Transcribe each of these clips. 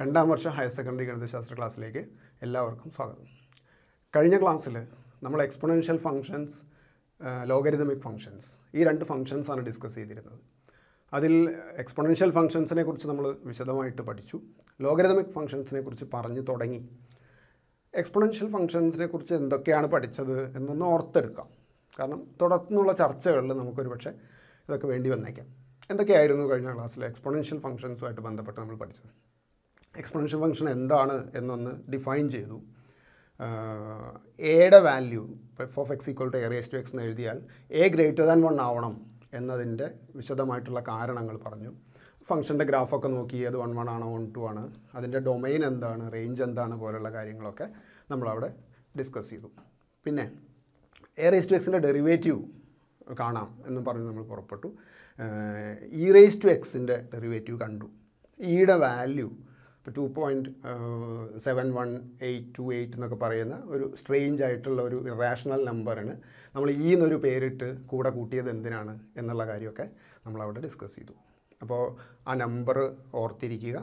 രണ്ടാം വർഷം higher secondary ഗണിതശാസ്ത്ര ക്ലാസ്സിലേക്ക് എല്ലാവർക്കും സ്വാഗതം കഴിഞ്ഞ ക്ലാസ്സിൽ നമ്മൾ എക്സ്പൊണൻഷ്യൽ ഫങ്ഷൻസ് ലോഗരിതമിക് ഫങ്ഷൻസ് ഈ രണ്ട് ഫങ്ഷൻസാണ് ഡിസ്കസ് ചെയ്തിരുന്നത് അതിൽ എക്സ്പൊണൻഷ്യൽ ഫങ്ഷൻസിനെ കുറിച്ച് നമ്മൾ വിശദമായിട്ട് പഠിച്ചു ലോഗരിതമിക് ഫങ്ഷൻസിനെ കുറിച്ച് പറഞ്ഞു തുടങ്ങി എക്സ്പൊണൻഷ്യൽ ഫങ്ഷൻസിനെ കുറിച്ച് എന്തൊക്കെയാണ് പഠിച്ചത് എന്നൊന്ന് ഓർത്തെടുക്കാം കാരണം തുടർന്നുള്ള ചർച്ചകളിൽ നമുക്കൊരു പക്ഷേ ഇതൊക്കെ വേണ്ടി വന്നേക്കാം എന്തൊക്കെയായിരുന്നു കഴിഞ്ഞ ക്ലാസ്സിൽ എക്സ്പൊണൻഷ്യൽ ഫങ്ഷൻസുമായിട്ട് ബന്ധപ്പെട്ട് നമ്മൾ പഠിച്ചത് എക്സ്പോണൻഷ്യൽ ഫംഗ്ഷൻ എന്താണ് എന്നൊന്ന് ഡിഫൈൻ ചെയ്തു എയുടെ value F of X equal to A raise to X എന്ന് എഴുതിയാൽ എ ഗ്രേറ്റർ ദാൻ വൺ ആവണം എന്നതിൻ്റെ വിശദമായിട്ടുള്ള കാരണങ്ങൾ പറഞ്ഞു ഫംഗ്ഷൻ്റെ ഗ്രാഫൊക്കെ നോക്കി അത് വൺ വൺ ആണോ വൺ ടു ആണ് അതിൻ്റെ ഡൊമൈൻ എന്താണ് റേഞ്ച് എന്താണ് പോലുള്ള കാര്യങ്ങളൊക്കെ നമ്മളവിടെ ഡിസ്കസ് ചെയ്തു പിന്നെ എ റേസ് ടു എക്സിൻ്റെ ഡെറിവേറ്റീവ് കാണാം എന്ന് പറഞ്ഞ് നമ്മൾ പുറപ്പെട്ടു ഇ റേസ് ടു എക്സിൻ്റെ ഡെറിവേറ്റീവ് കണ്ടു ഈയുടെ വാല്യൂ ഇപ്പോൾ two point seven one eight two eight എന്നൊക്കെ പറയുന്ന ഒരു സ്ട്രേഞ്ച് ആയിട്ടുള്ള ഒരു ഇറാഷണൽ നമ്പറിന് നമ്മൾ ഈ എന്നൊരു പേരിട്ട് കൂടെ കൂട്ടിയത് എന്തിനാണ് എന്നുള്ള കാര്യമൊക്കെ നമ്മളവിടെ ഡിസ്കസ് ചെയ്തു അപ്പോൾ ആ നമ്പർ ഓർത്തിരിക്കുക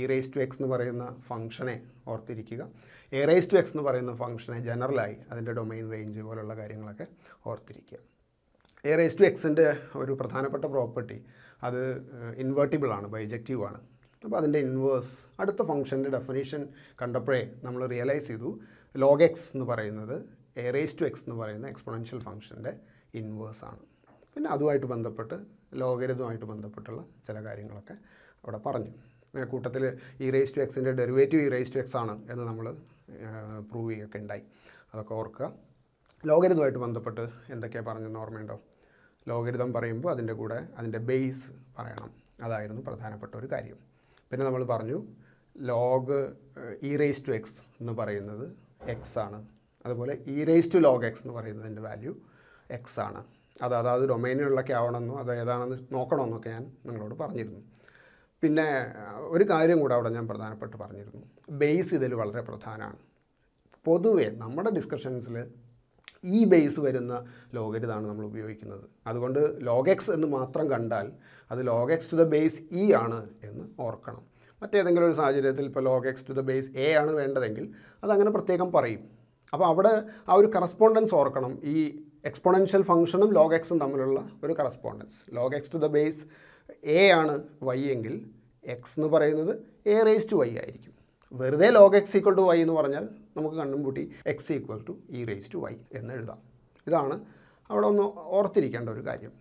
ഇ റേസ് ടു എക്സ് എന്ന് പറയുന്ന ഫംഗ്ഷനെ ഓർത്തിരിക്കുക എ റേസ് ടു എക്സ് എന്ന് പറയുന്ന ഫംഗ്ഷനെ ജനറലായി അതിൻ്റെ ഡൊമൈൻ റേഞ്ച് പോലുള്ള കാര്യങ്ങളൊക്കെ ഓർത്തിരിക്കുക എ റേസ് ടു എക്സിൻ്റെ ഒരു പ്രധാനപ്പെട്ട പ്രോപ്പർട്ടി അത് ഇൻവേർട്ടിബിളാണ് uh, ബൈജക്റ്റീവാണ് അപ്പോൾ അതിൻ്റെ ഇൻവേഴ്സ് അടുത്ത ഫംഗ്ഷൻ്റെ ഡെഫിനേഷൻ കണ്ടപ്പോഴേ നമ്മൾ റിയലൈസ് ചെയ്തു ലോഗ് എക്സ് എന്ന് പറയുന്നത് എ റേസ് ടു എക്സ് എന്ന് പറയുന്ന എക്സ്പൊണൻഷ്യൽ ഫംഗ്ഷൻ്റെ ഇൻവേഴ്സ് ആണ് പിന്നെ അതുമായിട്ട് ബന്ധപ്പെട്ട് ലോകരതുമായിട്ട് ബന്ധപ്പെട്ടുള്ള ചില കാര്യങ്ങളൊക്കെ അവിടെ പറഞ്ഞു കൂട്ടത്തിൽ ഇ റേസ് ടു എക്സിൻ്റെ derivative E raise to X ആണ് എന്ന് നമ്മൾ പ്രൂവ് ചെയ്യുകയൊക്കെ ഉണ്ടായി അതൊക്കെ ഓർക്കുക ലോകരിതമായിട്ട് ബന്ധപ്പെട്ട് എന്തൊക്കെയാണ് പറഞ്ഞെന്ന് ഓർമ്മയുണ്ടോ ലോകരിതം പറയുമ്പോൾ അതിൻ്റെ കൂടെ അതിൻ്റെ ബേസ് പറയണം അതായിരുന്നു പ്രധാനപ്പെട്ട ഒരു കാര്യം പിന്നെ നമ്മൾ പറഞ്ഞു log E raise to X എന്ന് പറയുന്നത് എക്സ് ആണ് അതുപോലെ E raise to log X എന്ന് പറയുന്നതിൻ്റെ വാല്യൂ എക്സ് ആണ് അത് അതാത് ഡൊമൈനിലുള്ളൊക്കെ ആവണമെന്നോ അത് ഏതാണെന്ന് നോക്കണമെന്നൊക്കെ ഞാൻ നിങ്ങളോട് പറഞ്ഞിരുന്നു പിന്നെ ഒരു കാര്യം കൂടെ അവിടെ ഞാൻ പ്രധാനപ്പെട്ട് പറഞ്ഞിരുന്നു ബേസ് ഇതിൽ വളരെ പ്രധാനമാണ് പൊതുവേ നമ്മുടെ ഡിസ്കഷൻസിൽ ഇ ബേസ് വരുന്ന ലോഗരിതാണ് നമ്മൾ ഉപയോഗിക്കുന്നത് അതുകൊണ്ട് ലോഗെക്സ് എന്ന് മാത്രം കണ്ടാൽ അത് log X to the base E ആണ് എന്ന് ഓർക്കണം മറ്റേതെങ്കിലും ഒരു സാഹചര്യത്തിൽ ഇപ്പോൾ log X to the base A ആണ് വേണ്ടതെങ്കിൽ അതങ്ങനെ പ്രത്യേകം പറയും അപ്പോൾ അവിടെ ആ ഒരു കറസ്പോണ്ടൻസ് ഓർക്കണം ഈ എക്സ്പൊണൻഷ്യൽ ഫംഗ്ഷനും ലോഗ് എക്സും തമ്മിലുള്ള ഒരു correspondence log X to the base A ആണ് വൈ എങ്കിൽ എക്സ് എന്ന് പറയുന്നത് എ റേസ് ടു വൈ ആയിരിക്കും വെറുതെ log X equal to Y എന്ന് പറഞ്ഞാൽ നമുക്ക് കണ്ടുമുട്ടി X equal to E raise to Y എന്ന് എഴുതാം ഇതാണ് അവിടെ ഒന്ന് ഓർത്തിരിക്കേണ്ട ഒരു കാര്യം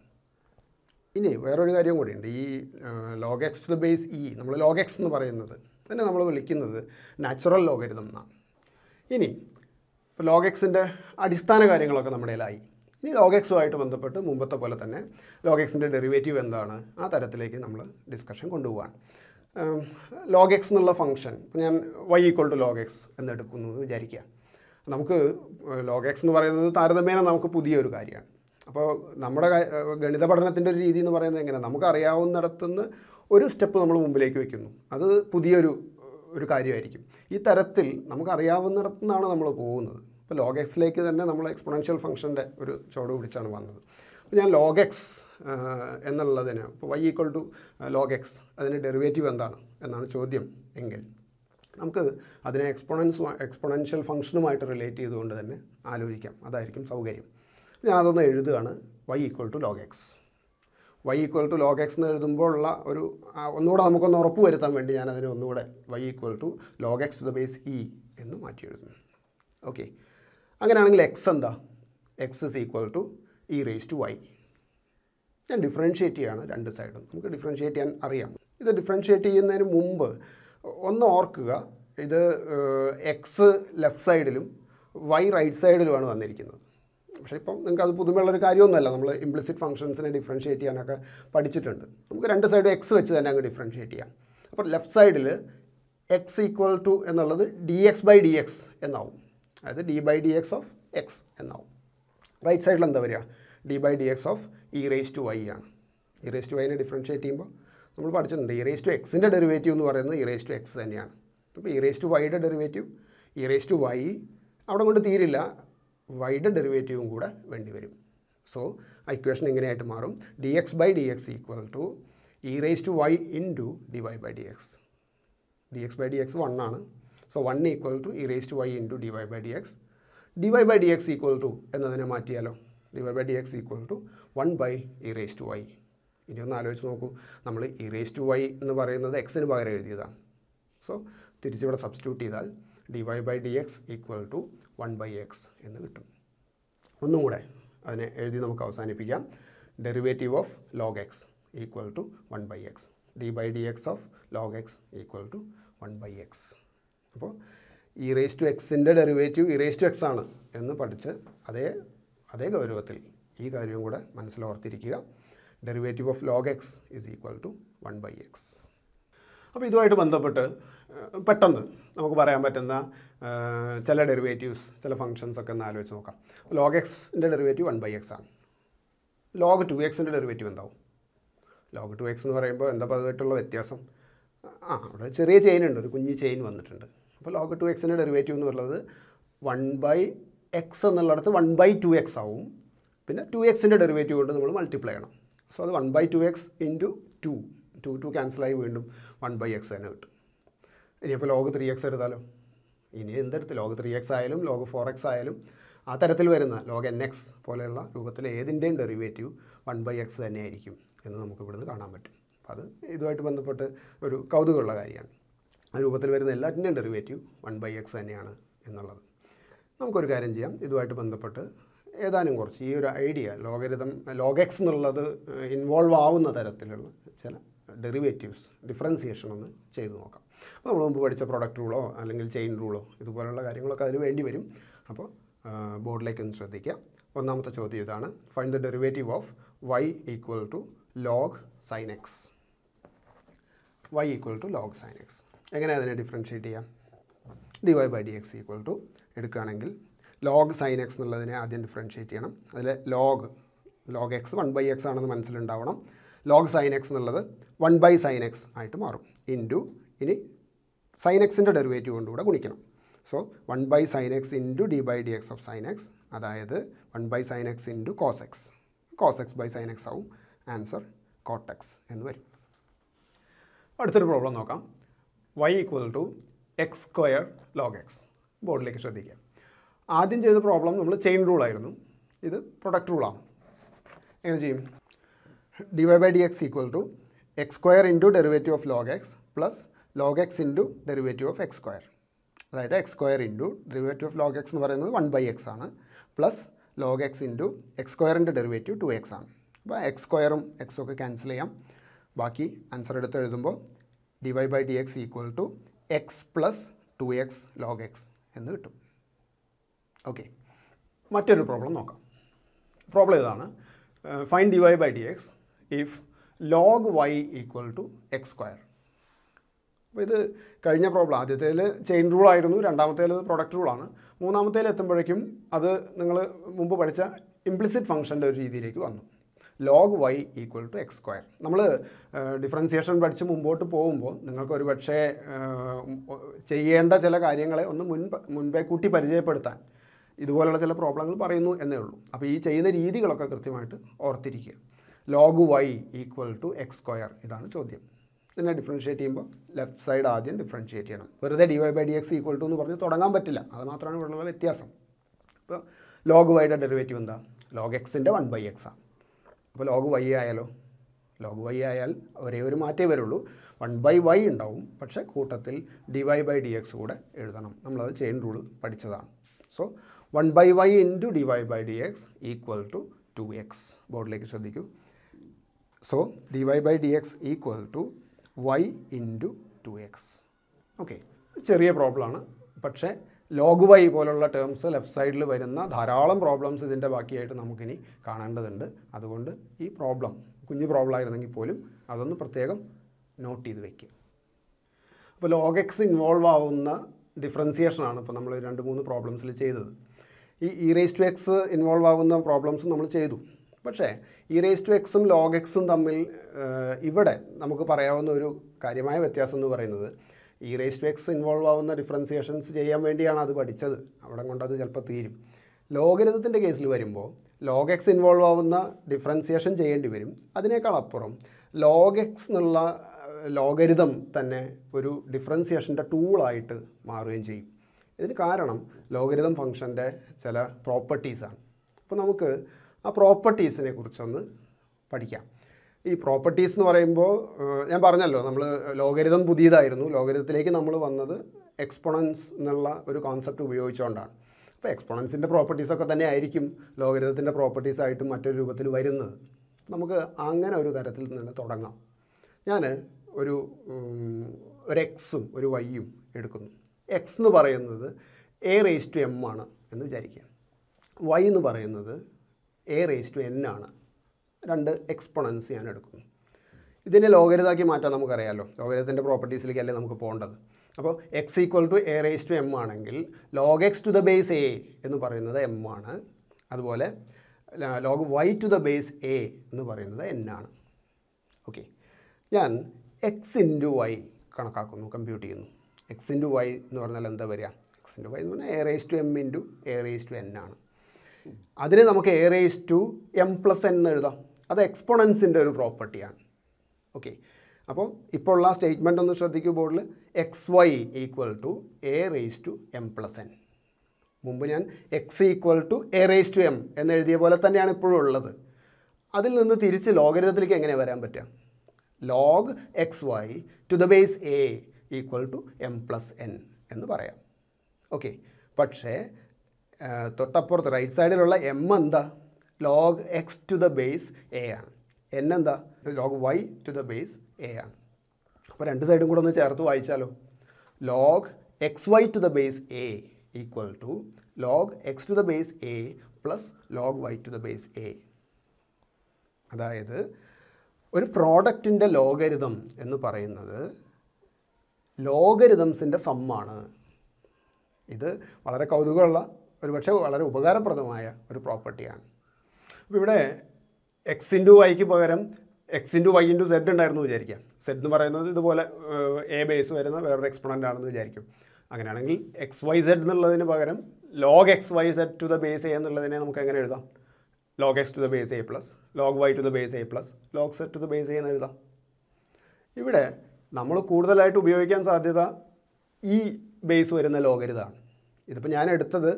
ഇനി വേറൊരു കാര്യം കൂടിയുണ്ട് ഈ log X to base E നമ്മൾ ലോഗ് എക്സ് എന്ന് പറയുന്നത് അതിനെ നമ്മൾ വിളിക്കുന്നത് നാച്ചുറൽ ലോഗരിതം എന്നാണ് ഇനി ഇപ്പോൾ ലോഗ് എക്സിൻ്റെ അടിസ്ഥാന കാര്യങ്ങളൊക്കെ നമ്മുടെ ഇതിലായി ഇനി ലോഗ് എക്സുമായിട്ട് ബന്ധപ്പെട്ട് മുമ്പത്തെ പോലെ തന്നെ ലോഗ് എക്സിൻ്റെ ഡെറിവേറ്റീവ് എന്താണ് ആ തരത്തിലേക്ക് നമ്മൾ ഡിസ്കഷൻ കൊണ്ടുപോകാൻ ലോഗ് എക്സ് എന്നുള്ള ഫംഗ്ഷൻ ഇപ്പം ഞാൻ Y equal to log X എന്നെടുക്കുന്നു എന്ന് വിചാരിക്കുക നമുക്ക് ലോഗ് എക്സ് എന്ന് പറയുന്നത് താരതമ്യേന നമുക്ക് പുതിയൊരു കാര്യമാണ് അപ്പോൾ നമ്മുടെ ഗണിത പഠനത്തിൻ്റെ ഒരു രീതി എന്ന് പറയുന്നത് എങ്ങനെ നമുക്കറിയാവുന്നിടത്തുനിന്ന് ഒരു സ്റ്റെപ്പ് നമ്മൾ മുമ്പിലേക്ക് വയ്ക്കുന്നു അത് പുതിയൊരു ഒരു കാര്യമായിരിക്കും ഈ തരത്തിൽ നമുക്കറിയാവുന്നിടത്തു നിന്നാണ് നമ്മൾ പോകുന്നത് ഇപ്പോൾ ലോഗ് എക്സിലേക്ക് തന്നെ നമ്മൾ എക്സ്പൊണൻഷ്യൽ ഫംഗ്ഷൻ്റെ ഒരു ചോട് പിടിച്ചാണ് വന്നത് അപ്പോൾ ഞാൻ ലോഗ് എക്സ് എന്നുള്ളതിന് ഇപ്പോൾ Y equal to log X അതിൻ്റെ ഡെറിവേറ്റീവ് എന്താണ് എന്നാണ് ചോദ്യം എങ്കിൽ നമുക്ക് അതിനെ എക്സ്പൊണൻസ് എക്സ്പൊണൻഷ്യൽ ഫംഗ്ഷനുമായിട്ട് റിലേറ്റ് ചെയ്തുകൊണ്ട് തന്നെ ആലോചിക്കാം അതായിരിക്കും സൗകര്യം ഞാൻ അതൊന്ന് എഴുതുകയാണ് Y equal to log X Y equal to log X എന്ന് എഴുതുമ്പോഴുള്ള ഒരു ഒന്നുകൂടെ നമുക്കൊന്ന് ഉറപ്പ് വരുത്താൻ വേണ്ടി ഞാൻ അതിനെ ഒന്നുകൂടെ Y equal to log X to the base E എന്ന് മാറ്റി എഴുതുന്നു ഓക്കെ അങ്ങനെയാണെങ്കിൽ എക്സ് എന്താ X is equal to E raise to Y ഞാൻ ഡിഫറൻഷ്യേറ്റ് ചെയ്യാണ് രണ്ട് സൈഡും നമുക്ക് ഡിഫറൻഷ്യേറ്റ് ചെയ്യാൻ അറിയാം ഇത് ഡിഫറൻഷ്യേറ്റ് ചെയ്യുന്നതിന് മുമ്പ് ഒന്ന് ഓർക്കുക ഇത് എക്സ് ലെഫ്റ്റ് സൈഡിലും വൈ റൈറ്റ് സൈഡിലുമാണ് വന്നിരിക്കുന്നത് പക്ഷേ ഇപ്പം നിങ്ങൾക്ക് അത് പുതുമയുള്ളൊരു കാര്യമൊന്നുമല്ല നമ്മൾ ഇംപ്ലിസിറ്റ് ഫംഗ്ഷൻസിനെ ഡിഫറൻഷ്യേറ്റ് ചെയ്യാനൊക്കെ പഠിച്ചിട്ടുണ്ട് നമുക്ക് രണ്ട് സൈഡും എക്സ് വെച്ച് തന്നെ അങ്ങ് ഡിഫറൻഷ്യേറ്റ് ചെയ്യാം അപ്പോൾ ലെഫ്റ്റ് സൈഡിൽ എക്സ് ഈക്വൽ ടു എന്നുള്ളത് D X by D X എന്നാവും അതായത് D by D X of X എന്നാവും റൈറ്റ് സൈഡിൽ എന്താ വരിക D by D X of E raise to Y ആണ് ഇ റേസ് ടു വൈനെ ഡിഫറൻഷ്യേറ്റ് ചെയ്യുമ്പോൾ നമ്മൾ പഠിച്ചിട്ടുണ്ട് ഇ റേസ് ടു എക്സിൻ്റെ ഡെറിവേറ്റീവ് എന്ന് പറയുന്നത് ഇ റേസ് ടു എക്സ് തന്നെയാണ് അപ്പോൾ ഇ റേസ് ടു വൈയുടെ derivative E raise to Y അവിടെ കൊണ്ട് തീരില്ല വൈയുടെ ഡെറിവേറ്റീവും കൂടെ വേണ്ടി വരും സോ ആ ഇക്വേഷൻ ഇങ്ങനെയായിട്ട് മാറും D X by D X equal to E raise to Y into D Y by D X D X by D X one ആണ് so one equal to E raise to Y into D Y by D X D Y by D X equal to എന്നതിനെ മാറ്റിയാലോ D Y by D X equal to one by E raise to Y ഇനി ഒന്ന് ആലോചിച്ച് നോക്കൂ നമ്മൾ e raise to Y എന്ന് പറയുന്നത് എക്സിന് പകരം എഴുതിയതാണ് സോ തിരിച്ചിവിടെ സബ്സ്റ്റിറ്റ്യൂട്ട് ചെയ്താൽ D Y by D X equal to one by X എന്ന് കിട്ടും ഒന്നും കൂടെ അതിനെ എഴുതി നമുക്ക് അവസാനിപ്പിക്കാം derivative of log X equal to one by X D by D X of log X equal to one by X അപ്പോൾ E raise to എക്സിൻ്റെ derivative E raise to X ആണ് എന്ന് പഠിച്ച് അതേ അതേ ഗൗരവത്തിൽ ഈ കാര്യവും കൂടെ മനസ്സിലോർത്തിരിക്കുക derivative of log X is equal to one by X അപ്പോൾ ഇതുമായിട്ട് ബന്ധപ്പെട്ട് പെട്ടെന്ന് നമുക്ക് പറയാൻ പറ്റുന്ന ചില ഡെറിവേറ്റീവ്സ് ചില ഫങ്ഷൻസ് ഒക്കെ ഒന്ന് ആലോചിച്ച് നോക്കാം ലോഗ് എക്സിൻ്റെ ഡെറിവേറ്റീവ് വൺ ബൈ എക്സ് ആണ് ലോഗ് ടു എക്സിൻ്റെ ഡെറിവേറ്റീവ് എന്താവും ലോഗ് ടു എക്സ് എന്ന് പറയുമ്പോൾ എന്താ പതിവായിട്ടുള്ള വ്യത്യാസം ആ അവിടെ ചെറിയ ചെയിൻ ഉണ്ട് ഒരു കുഞ്ഞ് ചെയിൻ വന്നിട്ടുണ്ട് അപ്പോൾ ലോഗ് ടു എക്സിൻ്റെ ഡെറിവേറ്റീവ് എന്ന് പറയുന്നത് വൺ ബൈ എക്സ് എന്നുള്ളിടത്ത് വൺ ബൈ ടു എക്സ് ആവും പിന്നെ ടു എക്സിൻ്റെ ഡെറിവേറ്റീവ് കൊണ്ട് നമ്മൾ മൾട്ടിപ്ലൈ ചെയ്യണം സോ അത് one by two X into two two two ക്യാൻസലായി വീണ്ടും വൺ ബൈ എക്സ് തന്നെ കിട്ടും ഇനിയിപ്പോൾ ലോഗ് ത്രീ എക്സ് എടുത്താലോ ഇനി എന്തെടുത്ത് ലോഗ് ത്രീ എക്സ് ആയാലും ലോഗ് ഫോർ എക്സ് ആയാലും ആ തരത്തിൽ വരുന്ന ലോഗ് എൻ എക്സ് പോലെയുള്ള രൂപത്തിൽ ഏതിൻ്റെയും ഡെറിവേറ്റീവ് വൺ ബൈ എക്സ് തന്നെയായിരിക്കും എന്ന് നമുക്ക് ഇവിടുന്ന് കാണാൻ പറ്റും അപ്പോൾ അത് ഇതുമായിട്ട് ബന്ധപ്പെട്ട് ഒരു കൗതുകമുള്ള കാര്യമാണ് ആ രൂപത്തിൽ വരുന്ന എല്ലാറ്റിൻ്റെയും ഡെറിവേറ്റീവ് വൺ ബൈ എക്സ് തന്നെയാണ് എന്നുള്ളത് നമുക്കൊരു കാര്യം ചെയ്യാം ഇതുമായിട്ട് ബന്ധപ്പെട്ട് ഏതാനും കുറച്ച് ഈ ഒരു ഐഡിയ ലോകരിതം ലോഗെക്സ് എന്നുള്ളത് ഇൻവോൾവ് ആവുന്ന തരത്തിലുള്ള ചില ഡെറിവേറ്റീവ്സ് ഡിഫറൻസിയേഷൻ ഒന്ന് ചെയ്ത് നോക്കാം അപ്പോൾ നമ്മൾ മുമ്പ് പഠിച്ച പ്രൊഡക്റ്റ് റൂളോ അല്ലെങ്കിൽ ചെയിൻ റൂളോ ഇതുപോലുള്ള കാര്യങ്ങളൊക്കെ അതിന് വേണ്ടി വരും അപ്പോൾ ബോർഡിലേക്ക് ഒന്ന് ശ്രദ്ധിക്കുക ഒന്നാമത്തെ ചോദ്യം ഇതാണ് find the derivative of Y equal to log sine X Y equal to log sine X എങ്ങനെ അതിനെ ഡിഫറൻഷ്യേറ്റ് ചെയ്യാം D Y by D X equal to എടുക്കുകയാണെങ്കിൽ ലോഗ് സൈൻ എക്സ് എന്നുള്ളതിനെ ആദ്യം ഡിഫറൻഷ്യേറ്റ് ചെയ്യണം അതിൽ log log X one by X ആണെന്ന് മനസ്സിലുണ്ടാവണം ലോഗ് സൈൻ എക്സ് എന്നുള്ളത് വൺ ബൈ സൈൻ എക്സ് ആയിട്ട് മാറും ഇൻറ്റു ഇനി സൈൻ എക്സിൻ്റെ ഡെറിവേറ്റീവ് കൊണ്ടുകൂടെ ഗുണിക്കണം so one by sine X into D by D X of sine X അതായത് one by sine X into cos X cos X by sine X ആവും answer cot X എന്ന് വരും അടുത്തൊരു പ്രോബ്ലം നോക്കാം Y equal to X square log X ബോർഡിലേക്ക് ശ്രദ്ധിക്കാം ആദ്യം ചെയ്ത പ്രോബ്ലം നമ്മൾ ചെയിൻ റൂളായിരുന്നു ഇത് പ്രൊഡക്റ്റ് റൂളാണ് എങ്ങനെ ചെയ്യും D Y by D X equal to X square into derivative of log X plus log X into derivative of X square അതായത് X square into derivative of log X എന്ന് പറയുന്നത് one by X ആണ് plus log X into X സ്ക്വയറിൻ്റെ derivative two X ആണ് അപ്പോൾ X സ്ക്വയറും എക്സും ഒക്കെ ക്യാൻസൽ ചെയ്യാം ബാക്കി ആൻസർ എടുത്ത് എഴുതുമ്പോൾ D Y by D X equal to X plus two X log X എന്ന് കിട്ടും ഓക്കെ മറ്റൊരു പ്രോബ്ലം നോക്കാം പ്രോബ്ലം ഇതാണ് find D Y by D X if log Y equal to X square അപ്പോൾ ഇത് കഴിഞ്ഞ പ്രോബ്ലം ആദ്യത്തേൽ ചെയിൻ റൂൾ ആയിരുന്നു രണ്ടാമത്തേത് പ്രൊഡക്റ്റ് റൂളാണ് മൂന്നാമത്തേൽ എത്തുമ്പോഴേക്കും അത് നിങ്ങൾ മുമ്പ് പഠിച്ച ഇംപ്ലിസിറ്റ് ഫംഗ്ഷൻ്റെ ഒരു രീതിയിലേക്ക് വന്നു log Y equal to X square നമ്മൾ ഡിഫറൻസിയേഷൻ പഠിച്ച് മുമ്പോട്ട് പോകുമ്പോൾ നിങ്ങൾക്ക് ഒരു പക്ഷേ ചെയ്യേണ്ട ചില കാര്യങ്ങളെ ഒന്ന് മുൻപേ കൂട്ടി പരിചയപ്പെടുത്താൻ ഇതുപോലുള്ള ചില പ്രോബ്ലങ്ങൾ പറയുന്നു എന്നേ ഉള്ളൂ അപ്പോൾ ഈ ചെയ്യുന്ന രീതികളൊക്കെ കൃത്യമായിട്ട് ഓർത്തിരിക്കുക log Y equal to X square ഇതാണ് ചോദ്യം ഇതിനെ ഡിഫറൻഷിയേറ്റ് ചെയ്യുമ്പോൾ ലെഫ്റ്റ് സൈഡ് ആദ്യം ഡിഫറൻഷിയേറ്റ് ചെയ്യണം വെറുതെ D Y by D X equal to എന്ന് പറഞ്ഞ് തുടങ്ങാൻ പറ്റില്ല അത് മാത്രമാണ് ഇവിടെയുള്ള വ്യത്യാസം അപ്പോൾ ലോഗ് വൈയുടെ ഡെറിവേറ്റീവ് എന്താ ലോഗ് എക്സിൻ്റെ വൺ ബൈ ആണ് അപ്പോൾ ലോഗ് വൈ ആയാലോ ലോഗ് വൈ ആയാൽ ഒരേ ഒരു മാറ്റേ വരുള്ളൂ വൺ ബൈ വൈ ഉണ്ടാവും പക്ഷേ കൂട്ടത്തിൽ D Y by D X കൂടെ എഴുതണം നമ്മളത് ചെയിൻ റൂൾ പഠിച്ചതാണ് so one by Y into D Y by D X equal to two X ബോർഡിലേക്ക് ശ്രദ്ധിക്കൂ so D Y by D X equal to Y into two X okay ചെറിയ പ്രോബ്ലമാണ് പക്ഷേ log Y പോലുള്ള terms left സൈഡിൽ വരുന്ന ധാരാളം problems ഇതിൻ്റെ ബാക്കിയായിട്ട് നമുക്കിനി കാണേണ്ടതുണ്ട് അതുകൊണ്ട് ഈ പ്രോബ്ലം കുഞ്ഞു പ്രോബ്ലം ആയിരുന്നെങ്കിൽ പോലും അതൊന്ന് പ്രത്യേകം നോട്ട് ചെയ്ത് വയ്ക്കുക അപ്പോൾ ലോഗ് എക്സ് ഇൻവോൾവ് ആവുന്ന ഡിഫറൻസിയേഷനാണ് ഇപ്പോൾ നമ്മൾ രണ്ട് മൂന്ന് പ്രോബ്ലംസിൽ ചെയ്തത് ഈ E raise to X involve ആകുന്ന പ്രോബ്ലംസും നമ്മൾ ചെയ്തു പക്ഷേ ഇ റേസ് ടു എക്സും ലോഗ് എക്സും തമ്മിൽ ഇവിടെ നമുക്ക് പറയാവുന്ന ഒരു കാര്യമായ വ്യത്യാസം എന്ന് പറയുന്നത് E raise to X involve ആവുന്ന ഡിഫറൻസിയേഷൻസ് ചെയ്യാൻ വേണ്ടിയാണ് അത് പഠിച്ചത് അവിടെ കൊണ്ടത് ചിലപ്പോൾ തീരും ലോഗരിതത്തിൻ്റെ കേസിൽ വരുമ്പോൾ ലോഗ് എക്സ് ഇൻവോൾവ് ആവുന്ന ഡിഫറൻസിയേഷൻ ചെയ്യേണ്ടി വരും അതിനേക്കാൾ അപ്പുറം ലോഗ് എക്സ് എന്നുള്ള ലോഗരിതം തന്നെ ഒരു ഡിഫറൻസിയേഷൻ്റെ ടൂളായിട്ട് മാറുകയും ചെയ്യും ഇതിന് കാരണം ലോകരിതം ഫംഗ്ഷൻ്റെ ചില പ്രോപ്പർട്ടീസാണ് അപ്പോൾ നമുക്ക് ആ പ്രോപ്പർട്ടീസിനെ കുറിച്ചൊന്ന് പഠിക്കാം ഈ പ്രോപ്പർട്ടീസ് എന്ന് പറയുമ്പോൾ ഞാൻ പറഞ്ഞല്ലോ നമ്മൾ ലോഗരിതം പുതിയതായിരുന്നു ലോകരിതത്തിലേക്ക് നമ്മൾ വന്നത് എക്സ്പൊണൻസ് എന്നുള്ള ഒരു കോൺസെപ്റ്റ് ഉപയോഗിച്ചുകൊണ്ടാണ് അപ്പോൾ എക്സ്പൊണൻസിൻ്റെ പ്രോപ്പർട്ടീസൊക്കെ തന്നെ ആയിരിക്കും പ്രോപ്പർട്ടീസ് ആയിട്ടും മറ്റൊരു രൂപത്തിൽ വരുന്നത് നമുക്ക് അങ്ങനെ ഒരു തരത്തിൽ നിന്ന് തുടങ്ങാം ഞാൻ ഒരു ഒരു എക്സും ഒരു വൈയും എടുക്കുന്നു എക്സ് എന്ന് പറയുന്നത് എ റേസ് ടു എം ആണ് എന്ന് വിചാരിക്കുക വൈ എന്ന് പറയുന്നത് എ റേസ് ടു എൻ ആണ് രണ്ട് എക്സ്പൊണൻസ് ഞാൻ എടുക്കുന്നു ഇതിനെ ലോകരിതാക്കി മാറ്റാൻ നമുക്കറിയാമല്ലോ ലോകരിതത്തിൻ്റെ പ്രോപ്പർട്ടീസിലേക്ക് അല്ലേ നമുക്ക് പോകേണ്ടത് അപ്പോൾ x equal to A raise to m ആണെങ്കിൽ log X to the base a എന്ന് പറയുന്നത് എം ആണ് അതുപോലെ log y to the base a എന്ന് പറയുന്നത് എൻ ആണ് ഓക്കെ ഞാൻ എക്സ് ഇൻറ്റു വൈ കണക്കാക്കുന്നു കമ്പ്യൂട്ട് ചെയ്യുന്നു എക്സ് ഇൻറ്റു വൈ എന്ന് പറഞ്ഞാൽ എന്താ വരിക എക്സ് ഇൻറ്റു വൈ എന്ന് പറഞ്ഞാൽ a raise to m into a raise to n ആണ് അതിന് നമുക്ക് a raise to m plus n എന്ന് എഴുതാം അത് എക്സ്പോണൻസിൻ്റെ ഒരു പ്രോപ്പർട്ടിയാണ് ഓക്കെ അപ്പോൾ ഇപ്പോൾ ഉള്ള സ്റ്റേറ്റ്മെൻ്റ് ഒന്ന് ശ്രദ്ധിക്കുമ്പോൾ x Y equal to A raise to m plus n മുമ്പ് ഞാൻ x equal to A raise to m എന്ന് എഴുതിയ പോലെ തന്നെയാണ് ഇപ്പോഴും ഉള്ളത് അതിൽ നിന്ന് തിരിച്ച് ലോഗരിതത്തിലേക്ക് എങ്ങനെ വരാൻ പറ്റുക log X y to the base a equal to m plus n എന്ന് പറയാം ഓക്കെ പക്ഷേ തൊട്ടപ്പുറത്ത് റൈറ്റ് സൈഡിലുള്ള എം എന്താ log X to the base A ആണ് എൻ എന്താ log y to the base A ആണ് അപ്പോൾ രണ്ട് സൈഡും കൂടെ ഒന്ന് ചേർത്ത് വായിച്ചാലോ log X y to the base a equal to log X to the base a plus log y to the base A അതായത് ഒരു പ്രോഡക്റ്റിൻ്റെ ലോഗരിതം എന്ന് പറയുന്നത് ലോഗരിതംസിൻ്റെ സമ്മാണ് ഇത് വളരെ കൗതുകമുള്ള ഒരു പക്ഷേ വളരെ ഉപകാരപ്രദമായ ഒരു പ്രോപ്പർട്ടിയാണ് അപ്പോൾ ഇവിടെ എക്സ് ഇൻറ്റു വൈക്ക് പകരം x into y into z ഉണ്ടായിരുന്നു വിചാരിക്കാം സെഡ് എന്ന് പറയുന്നത് ഇതുപോലെ എ ബേസ് വരുന്ന വേറൊരു എക്സ്പൊണൻ്റ് ആണെന്ന് വിചാരിക്കും അങ്ങനെയാണെങ്കിൽ എക്സ് വൈ സെഡ് എന്നുള്ളതിന് പകരം log X y z to the base a എന്നുള്ളതിനെ നമുക്ക് എങ്ങനെ എഴുതാം log X to the base a plus log y to the base a plus log z to the base a എന്ന് എഴുതാം ഇവിടെ നമ്മൾ കൂടുതലായിട്ട് ഉപയോഗിക്കാൻ സാധ്യത ഈ ബേസ് വരുന്ന ലോകരിതാണ് ഇതിപ്പോൾ ഞാൻ എടുത്തത്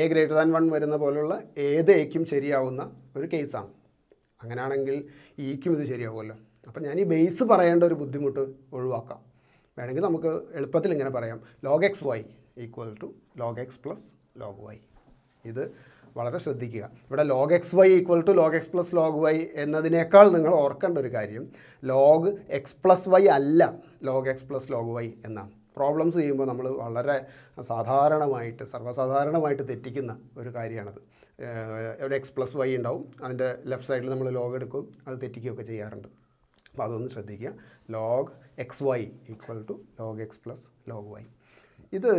എ ഗ്രേറ്റർ ദാൻ വൺ വരുന്ന പോലുള്ള ഏത് എക്കും ശരിയാവുന്ന ഒരു കേസാണ് അങ്ങനെയാണെങ്കിൽ ഈക്കും e ഇത് ശരിയാവുമല്ലോ അപ്പം ഞാൻ ഈ ബേസ് പറയേണ്ട ഒരു ബുദ്ധിമുട്ട് ഒഴിവാക്കാം വേണമെങ്കിൽ നമുക്ക് എളുപ്പത്തിൽ ഇങ്ങനെ പറയാം log X Y equal to log X plus log y ഇത് വളരെ ശ്രദ്ധിക്കുക ഇവിടെ log X Y equal to log X plus log y എന്നതിനേക്കാൾ നിങ്ങൾ ഓർക്കേണ്ട ഒരു കാര്യം ലോഗ് എക്സ് പ്ലസ് വൈ അല്ല log X plus log y എന്നാണ് പ്രോബ്ലംസ് ചെയ്യുമ്പോൾ നമ്മൾ വളരെ സാധാരണമായിട്ട് സർവ്വസാധാരണമായിട്ട് തെറ്റിക്കുന്ന ഒരു കാര്യമാണത് ഒരു എക്സ് പ്ലസ് വൈ ഉണ്ടാവും അതിൻ്റെ ലെഫ്റ്റ് സൈഡിൽ നമ്മൾ ലോഗ് എടുക്കും അത് തെറ്റിക്കുകയൊക്കെ ചെയ്യാറുണ്ട് അപ്പോൾ അതൊന്ന് ശ്രദ്ധിക്കുക log X Y equal to log X plus log y ഇത്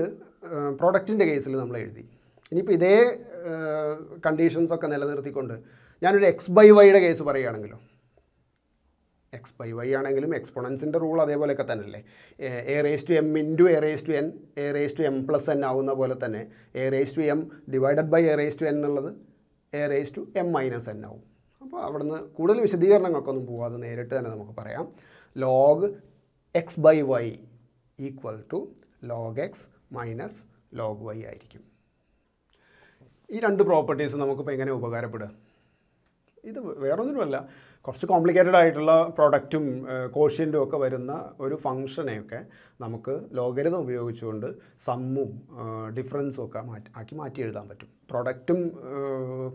പ്രോഡക്റ്റിൻ്റെ കേസിൽ നമ്മൾ എഴുതി ഇനിയിപ്പോൾ ഇതേ കണ്ടീഷൻസൊക്കെ നിലനിർത്തിക്കൊണ്ട് ഞാനൊരു എക്സ് ബൈ വൈയുടെ കേസ് പറയുകയാണെങ്കിലോ എക്സ് ബൈ വൈ ആണെങ്കിലും എക്സ്പൊണൻസിൻ്റെ റൂൾ അതേപോലെയൊക്കെ തന്നെ അല്ലേ a raise to m into a raise to n a raise to m plus n ആവുന്ന പോലെ തന്നെ a raise to m divided by a raise to n എന്നുള്ളത് a raise to m minus n ആവും അപ്പോൾ അവിടുന്ന് കൂടുതൽ വിശദീകരണങ്ങൾക്ക് വിശദീകരണങ്ങൾക്കൊന്നും പോവാതെ നേരിട്ട് തന്നെ നമുക്ക് പറയാം log x by y equal to log x minus log y ആയിരിക്കും ഈ രണ്ട് പ്രോപ്പർട്ടീസ് നമുക്കിപ്പോൾ എങ്ങനെ ഉപകാരപ്പെടുക ഇത് വേറൊന്നുമല്ല കുറച്ച് കോംപ്ലിക്കേറ്റഡ് ആയിട്ടുള്ള പ്രൊഡക്റ്റും കോഷ്യൻ്റും ഒക്കെ വരുന്ന ഒരു ഫംഗ്ഷനെയൊക്കെ നമുക്ക് ലോകരിതം ഉപയോഗിച്ചുകൊണ്ട് സമ്മും ഡിഫറൻസും ഒക്കെ മാറ്റി ആക്കി മാറ്റി എഴുതാൻ പറ്റും പ്രൊഡക്റ്റും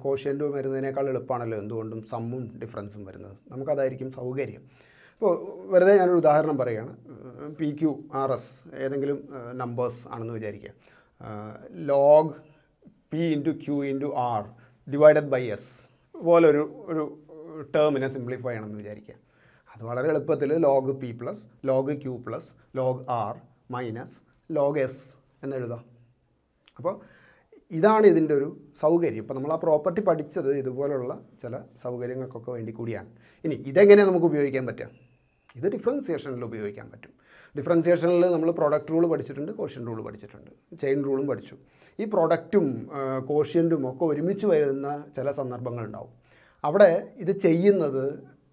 കോഷ്യൻ്റും വരുന്നതിനേക്കാൾ എളുപ്പമാണല്ലോ എന്തുകൊണ്ടും സമ്മും ഡിഫറൻസും വരുന്നത് നമുക്കതായിരിക്കും സൗകര്യം ഇപ്പോൾ വെറുതെ ഞാനൊരു ഉദാഹരണം പറയുകയാണ് പി ക്യു ആർ എസ് ഏതെങ്കിലും നമ്പേഴ്സ് ആണെന്ന് വിചാരിക്കുക log p into q into r divided by s പോലെ ഒരു ഒരു ടേമിനെ സിംപ്ലിഫൈ ചെയ്യണമെന്ന് വിചാരിക്കുക അത് വളരെ എളുപ്പത്തിൽ log p plus log q plus log r minus log s എന്നെഴുതാം അപ്പോൾ ഇതാണ് ഇതിൻ്റെ ഒരു സൗകര്യം ഇപ്പോൾ നമ്മൾ ആ പ്രോപ്പർട്ടി പഠിച്ചത് ഇതുപോലുള്ള ചില സൗകര്യങ്ങൾക്കൊക്കെ വേണ്ടി കൂടിയാണ് ഇനി ഇതെങ്ങനെ നമുക്ക് ഉപയോഗിക്കാൻ പറ്റുക ഇത് ഡിഫറൻസിയേഷനിൽ ഉപയോഗിക്കാൻ പറ്റും ഡിഫറൻസിയേഷനിൽ നമ്മൾ പ്രൊഡക്റ്റ് റൂൾ പഠിച്ചിട്ടുണ്ട് കോഷ്യൻ റൂൾ പഠിച്ചിട്ടുണ്ട് ചെയിൻ റൂളും പഠിച്ചു ഈ പ്രൊഡക്റ്റും കോഷ്യൻറ്റും ഒക്കെ ഒരുമിച്ച് വരുന്ന ചില സന്ദർഭങ്ങളുണ്ടാവും അവിടെ ഇത് ചെയ്യുന്നത്